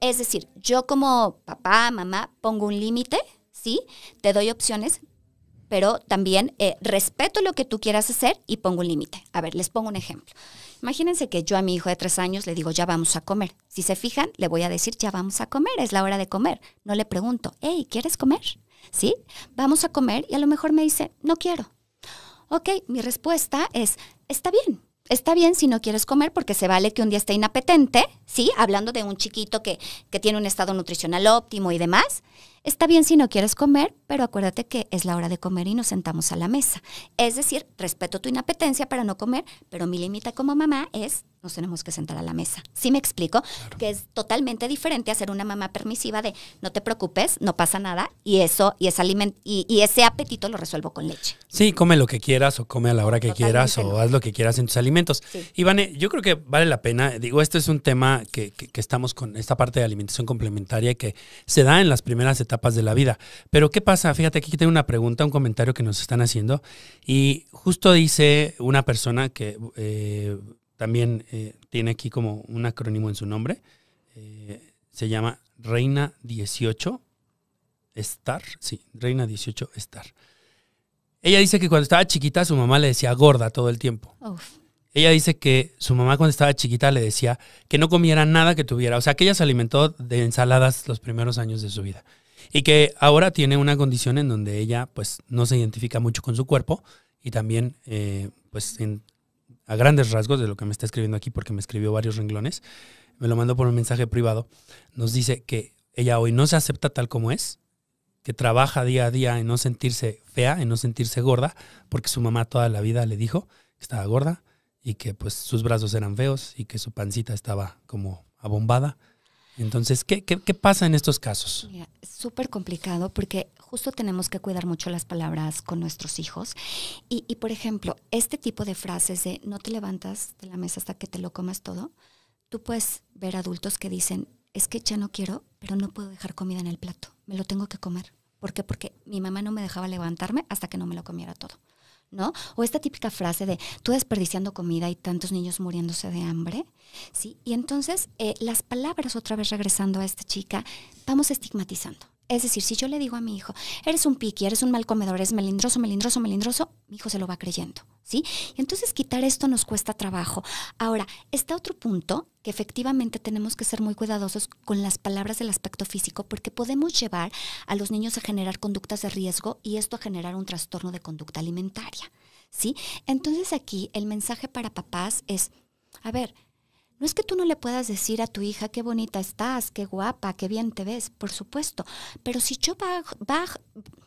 Es decir, yo como papá, mamá, pongo un límite, ¿sí? Te doy opciones, pero también eh, respeto lo que tú quieras hacer y pongo un límite. A ver, les pongo un ejemplo. Imagínense que yo a mi hijo de tres años le digo, ya vamos a comer. Si se fijan, le voy a decir, ya vamos a comer, es la hora de comer. No le pregunto, hey, ¿quieres comer? ¿sí? Vamos a comer y a lo mejor me dice, no quiero. Ok, mi respuesta es, está bien, está bien si no quieres comer porque se vale que un día esté inapetente, ¿sí? Hablando de un chiquito que, tiene un estado nutricional óptimo y demás. Está bien si no quieres comer, pero acuérdate que es la hora de comer y nos sentamos a la mesa. Es decir, respeto tu inapetencia para no comer, pero mi límite como mamá es nos tenemos que sentar a la mesa. ¿Sí me explico? Que es totalmente diferente hacer una mamá permisiva de no te preocupes, no pasa nada y eso y ese y, ese apetito lo resuelvo con leche. Sí, come lo que quieras o come a la hora que quieras o haz lo que quieras en tus alimentos. Ivane, yo creo que vale la pena, digo, este es un tema que, estamos con esta parte de alimentación complementaria que se da en las primeras etapas de la vida. Pero ¿qué pasa? Fíjate, aquí tengo una pregunta, un comentario que nos están haciendo y justo dice una persona que eh, también eh, tiene aquí como un acrónimo en su nombre. Eh, se llama Reina 18 Star. Sí, Reina 18 Star. Ella dice que cuando estaba chiquita su mamá le decía gorda todo el tiempo. Ella dice que su mamá cuando estaba chiquita le decía que no comiera nada que tuviera. O sea, que ella se alimentó de ensaladas los primeros años de su vida. Y que ahora tiene una condición en donde ella pues no se identifica mucho con su cuerpo y también eh, pues en, a grandes rasgos de lo que me está escribiendo aquí, porque me escribió varios renglones, me lo mandó por un mensaje privado, nos dice que ella hoy no se acepta tal como es, que trabaja día a día en no sentirse fea, en no sentirse gorda, porque su mamá toda la vida le dijo que estaba gorda y que pues sus brazos eran feos y que su pancita estaba como abombada. Entonces, ¿qué, qué, pasa en estos casos? Súper complicado porque justo tenemos que cuidar mucho las palabras con nuestros hijos. Y, por ejemplo, este tipo de frases de no te levantas de la mesa hasta que te lo comas todo, tú puedes ver adultos que dicen, es que ya no quiero, pero no puedo dejar comida en el plato, me lo tengo que comer. ¿Por qué? Porque mi mamá no me dejaba levantarme hasta que no me lo comiera todo. ¿No? O esta típica frase de tú desperdiciando comida y tantos niños muriéndose de hambre. ¿sí? Y entonces eh, las palabras, otra vez regresando a esta chica, vamos estigmatizando. Es decir, si yo le digo a mi hijo, eres un piqui, eres un mal comedor, eres melindroso, melindroso, melindroso, mi hijo se lo va creyendo, ¿sí? Y entonces quitar esto nos cuesta trabajo. Ahora, está otro punto que efectivamente tenemos que ser muy cuidadosos con las palabras del aspecto físico porque podemos llevar a los niños a generar conductas de riesgo y esto a generar un trastorno de conducta alimentaria, ¿sí? Entonces aquí el mensaje para papás es, a ver, no es que tú no le puedas decir a tu hija qué bonita estás, qué guapa, qué bien te ves, por supuesto, pero si yo bajo,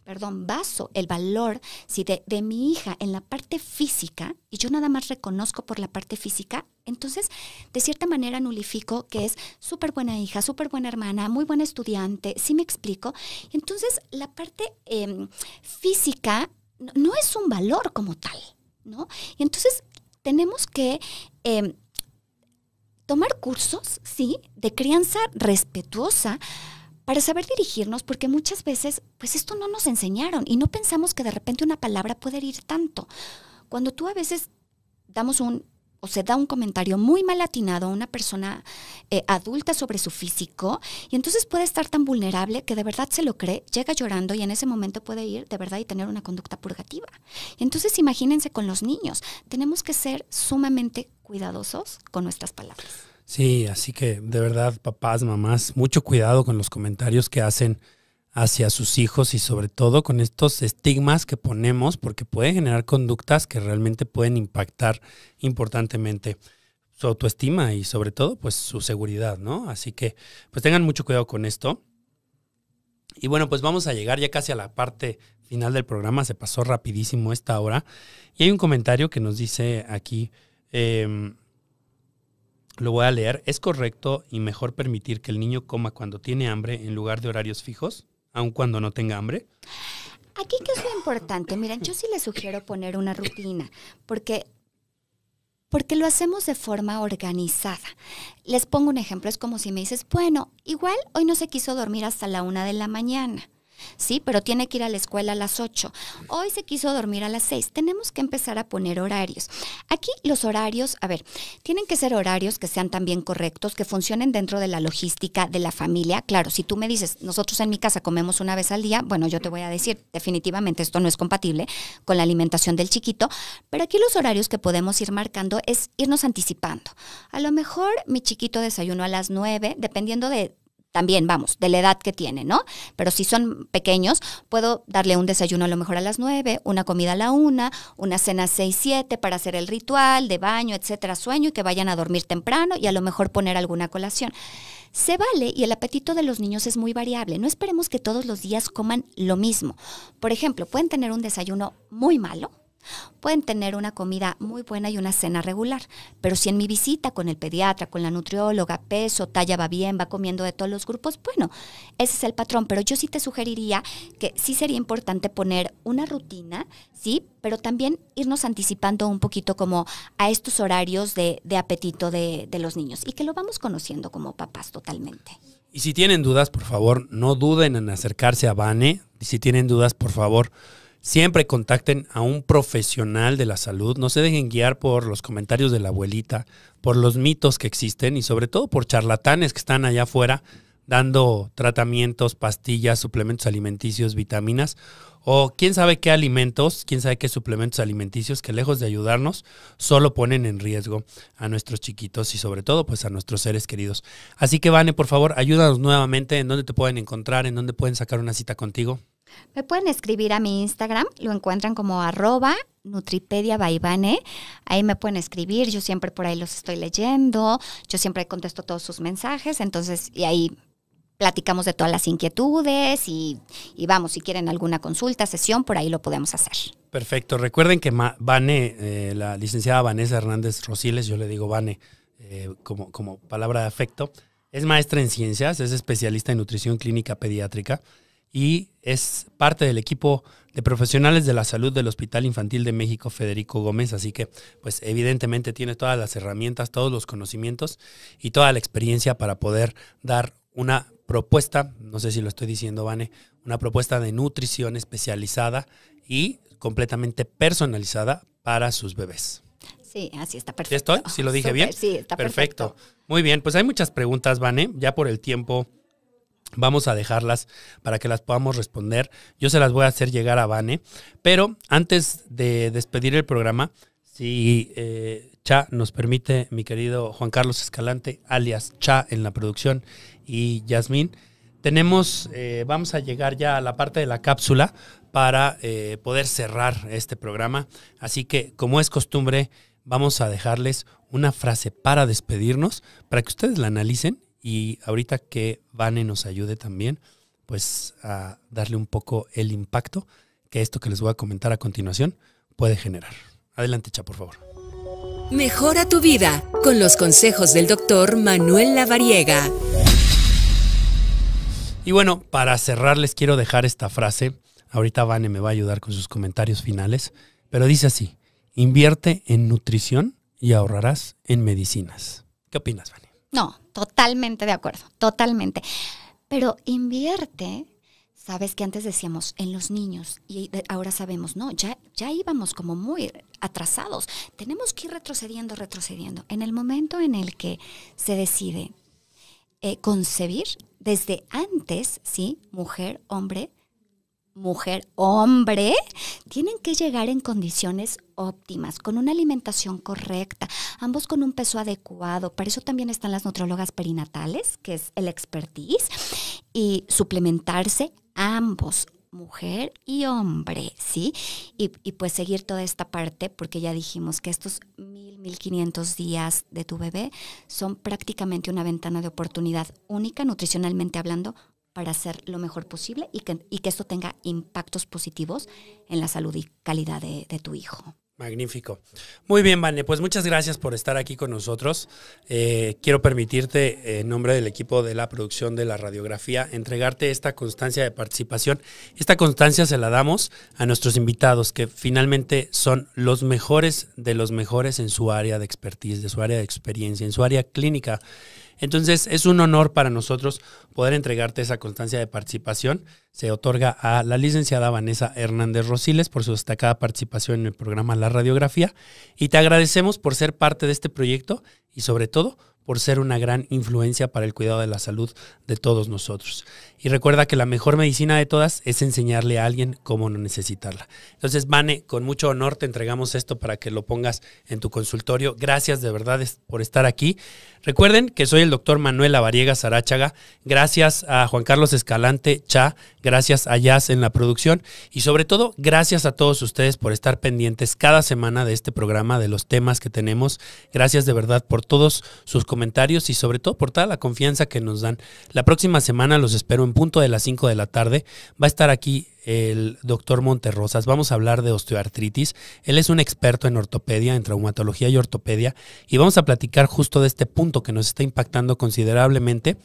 perdón, baso el valor si de, de mi hija en la parte física y yo nada más reconozco por la parte física, entonces de cierta manera nulifico que es súper buena hija, súper buena hermana, muy buena estudiante, ¿sí me explico? Entonces la parte em, física no, es un valor como tal, ¿no? Y entonces tenemos que... Em, tomar cursos, sí, de crianza respetuosa para saber dirigirnos, porque muchas veces, pues esto no nos enseñaron y no pensamos que de repente una palabra puede herir tanto. Cuando tú a veces damos un o se da un comentario muy mal atinado a una persona eh, adulta sobre su físico y entonces puede estar tan vulnerable que de verdad se lo cree, llega llorando y en ese momento puede ir de verdad y tener una conducta purgativa. Entonces imagínense con los niños, tenemos que ser sumamente cuidadosos con nuestras palabras. Sí, así que de verdad, papás, mamás, mucho cuidado con los comentarios que hacen hacia sus hijos y sobre todo con estos estigmas que ponemos porque pueden generar conductas que realmente pueden impactar importantemente su autoestima y sobre todo pues su seguridad, ¿no? Así que pues tengan mucho cuidado con esto. Y bueno, pues vamos a llegar ya casi a la parte final del programa, se pasó rapidísimo esta hora. Y hay un comentario que nos dice aquí, em, lo voy a leer, ¿es correcto y mejor permitir que el niño coma cuando tiene hambre en lugar de horarios fijos? aun cuando no tenga hambre? Aquí que es lo importante. Miren, yo sí les sugiero poner una rutina, porque porque lo hacemos de forma organizada. Les pongo un ejemplo, es como si me dices, bueno, igual hoy no se quiso dormir hasta la una de la mañana. ¿sí? Pero tiene que ir a la escuela a las 8. Hoy se quiso dormir a las 6. Tenemos que empezar a poner horarios. Aquí los horarios, a ver, tienen que ser horarios que sean también correctos, que funcionen dentro de la logística de la familia. Claro, si tú me dices, nosotros en mi casa comemos una vez al día, bueno, yo te voy a decir, definitivamente esto no es compatible con la alimentación del chiquito, pero aquí los horarios que podemos ir marcando es irnos anticipando. A lo mejor mi chiquito desayuno a las 9, dependiendo de también, vamos, de la edad que tiene, ¿no? Pero si son pequeños, puedo darle un desayuno a lo mejor a las 9, una comida a la 1, una cena a 6, 7 para hacer el ritual de baño, etcétera, sueño y que vayan a dormir temprano y a lo mejor poner alguna colación. Se vale y el apetito de los niños es muy variable. No esperemos que todos los días coman lo mismo. Por ejemplo, pueden tener un desayuno muy malo, Pueden tener una comida muy buena y una cena regular, pero si en mi visita con el pediatra, con la nutrióloga, peso, talla va bien, va comiendo de todos los grupos, bueno, ese es el patrón, pero yo sí te sugeriría que sí sería importante poner una rutina, ¿sí? Pero también irnos anticipando un poquito como a estos horarios de, apetito de, de los niños y que lo vamos conociendo como papás totalmente. Y si tienen dudas, por favor, no duden en acercarse a Vane. Y si tienen dudas, por favor, Siempre contacten a un profesional de la salud, no se dejen guiar por los comentarios de la abuelita, por los mitos que existen y sobre todo por charlatanes que están allá afuera dando tratamientos, pastillas, suplementos alimenticios, vitaminas o quién sabe qué alimentos, quién sabe qué suplementos alimenticios que lejos de ayudarnos, solo ponen en riesgo a nuestros chiquitos y sobre todo pues a nuestros seres queridos. Así que Vane, por favor, ayúdanos nuevamente en dónde te pueden encontrar, en dónde pueden sacar una cita contigo. Me pueden escribir a mi Instagram, lo encuentran como arroba Nutripedia Ahí me pueden escribir, yo siempre por ahí los estoy leyendo, yo siempre contesto todos sus mensajes, entonces, y ahí platicamos de todas las inquietudes y, vamos, si quieren alguna consulta, sesión, por ahí lo podemos hacer. Perfecto. Recuerden que Vane, eh, la licenciada Vanessa Hernández Rosiles, yo le digo bane eh, como, como palabra de afecto, es maestra en ciencias, es especialista en nutrición clínica pediátrica y es parte del equipo de profesionales de la salud del Hospital Infantil de México Federico Gómez, así que pues evidentemente tiene todas las herramientas, todos los conocimientos y toda la experiencia para poder dar una propuesta, no sé si lo estoy diciendo, Vane, una propuesta de nutrición especializada y completamente personalizada para sus bebés. Sí, así está perfecto. ¿Sí lo dije bien? Sí, está perfecto. perfecto. Muy bien, pues hay muchas preguntas, Vane, ya por el tiempo Vamos a dejarlas para que las podamos responder. Yo se las voy a hacer llegar a Vane. Pero antes de despedir el programa, si eh, Cha nos permite, mi querido Juan Carlos Escalante, alias Cha en la producción, y Yasmín, tenemos, eh, vamos a llegar ya a la parte de la cápsula para eh, poder cerrar este programa. Así que, como es costumbre, vamos a dejarles una frase para despedirnos, para que ustedes la analicen y ahorita que Vane nos ayude también, pues a darle un poco el impacto que esto que les voy a comentar a continuación puede generar. Adelante, Cha, por favor. Mejora tu vida con los consejos del doctor Manuel Lavariega. Y bueno, para cerrar les quiero dejar esta frase. Ahorita Vane me va a ayudar con sus comentarios finales, pero dice así, invierte en nutrición y ahorrarás en medicinas. ¿Qué opinas, Vane? No, totalmente de acuerdo, totalmente. Pero invierte, sabes que antes decíamos en los niños y ahora sabemos, no, ya, ya íbamos como muy atrasados. Tenemos que ir retrocediendo, retrocediendo. En el momento en el que se decide eh, concebir, desde antes, ¿sí? Mujer, hombre, mujer, hombre, tienen que llegar en condiciones óptimas, con una alimentación correcta, ambos con un peso adecuado. Para eso también están las nutrólogas perinatales, que es el expertise, y suplementarse ambos, mujer y hombre, ¿sí? Y, y, pues seguir toda esta parte, porque ya dijimos que estos mil, mil quinientos días de tu bebé son prácticamente una ventana de oportunidad única, nutricionalmente hablando, para hacer lo mejor posible y que, y que esto tenga impactos positivos en la salud y calidad de, de tu hijo. Magnífico. Muy bien, Vane, pues muchas gracias por estar aquí con nosotros. Eh, quiero permitirte, en nombre del equipo de la producción de la radiografía, entregarte esta constancia de participación. Esta constancia se la damos a nuestros invitados, que finalmente son los mejores de los mejores en su área de expertise, de su área de experiencia, en su área clínica. Entonces, es un honor para nosotros poder entregarte esa constancia de participación. Se otorga a la licenciada Vanessa Hernández Rosiles por su destacada participación en el programa La Radiografía y te agradecemos por ser parte de este proyecto y sobre todo por ser una gran influencia para el cuidado de la salud de todos nosotros. Y recuerda que la mejor medicina de todas es enseñarle a alguien cómo no necesitarla. Entonces, Vane, con mucho honor te entregamos esto para que lo pongas en tu consultorio. Gracias de verdad por estar aquí. Recuerden que soy el doctor Manuel Lavariega Saráchaga. Gracias a Juan Carlos Escalante Cha, gracias a Jazz en la producción y sobre todo gracias a todos ustedes por estar pendientes cada semana de este programa, de los temas que tenemos. Gracias de verdad por todos sus comentarios y sobre todo por toda la confianza que nos dan. La próxima semana los espero en punto de las 5 de la tarde. Va a estar aquí el doctor Monterrosas. Vamos a hablar de osteoartritis. Él es un experto en ortopedia, en traumatología y ortopedia, y vamos a platicar justo de este punto que nos está impactando considerablemente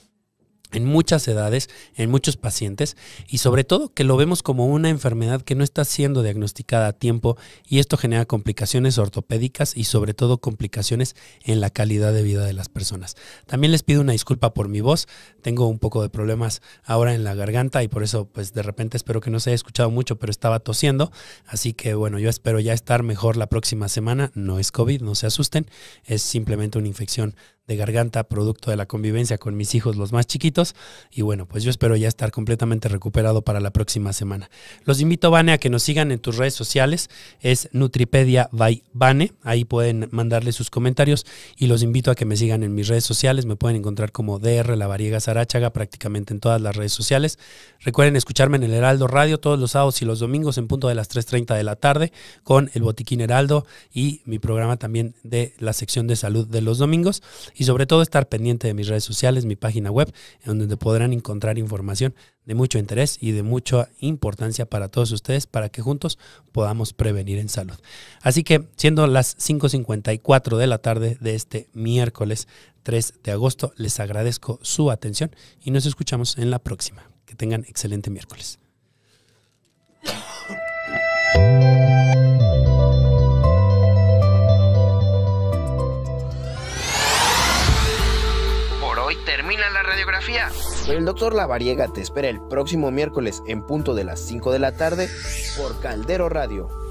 en muchas edades, en muchos pacientes y sobre todo que lo vemos como una enfermedad que no está siendo diagnosticada a tiempo y esto genera complicaciones ortopédicas y sobre todo complicaciones en la calidad de vida de las personas. También les pido una disculpa por mi voz, tengo un poco de problemas ahora en la garganta y por eso pues de repente espero que no se haya escuchado mucho, pero estaba tosiendo, así que bueno, yo espero ya estar mejor la próxima semana, no es COVID, no se asusten, es simplemente una infección de garganta producto de la convivencia con mis hijos, los más chiquitos. Y bueno, pues yo espero ya estar completamente recuperado para la próxima semana. Los invito, Vane, a que nos sigan en tus redes sociales. Es Nutripedia by bane Ahí pueden mandarle sus comentarios. Y los invito a que me sigan en mis redes sociales. Me pueden encontrar como DR La Variega Sarachaga prácticamente en todas las redes sociales. Recuerden escucharme en el Heraldo Radio todos los sábados y los domingos en punto de las 3.30 de la tarde con el Botiquín Heraldo y mi programa también de la sección de salud de los domingos y sobre todo estar pendiente de mis redes sociales, mi página web, en donde podrán encontrar información de mucho interés y de mucha importancia para todos ustedes para que juntos podamos prevenir en salud. Así que siendo las 5.54 de la tarde de este miércoles 3 de agosto, les agradezco su atención y nos escuchamos en la próxima. Que tengan excelente miércoles. la radiografía. el doctor Lavariega, te espera el próximo miércoles en punto de las 5 de la tarde por Caldero Radio.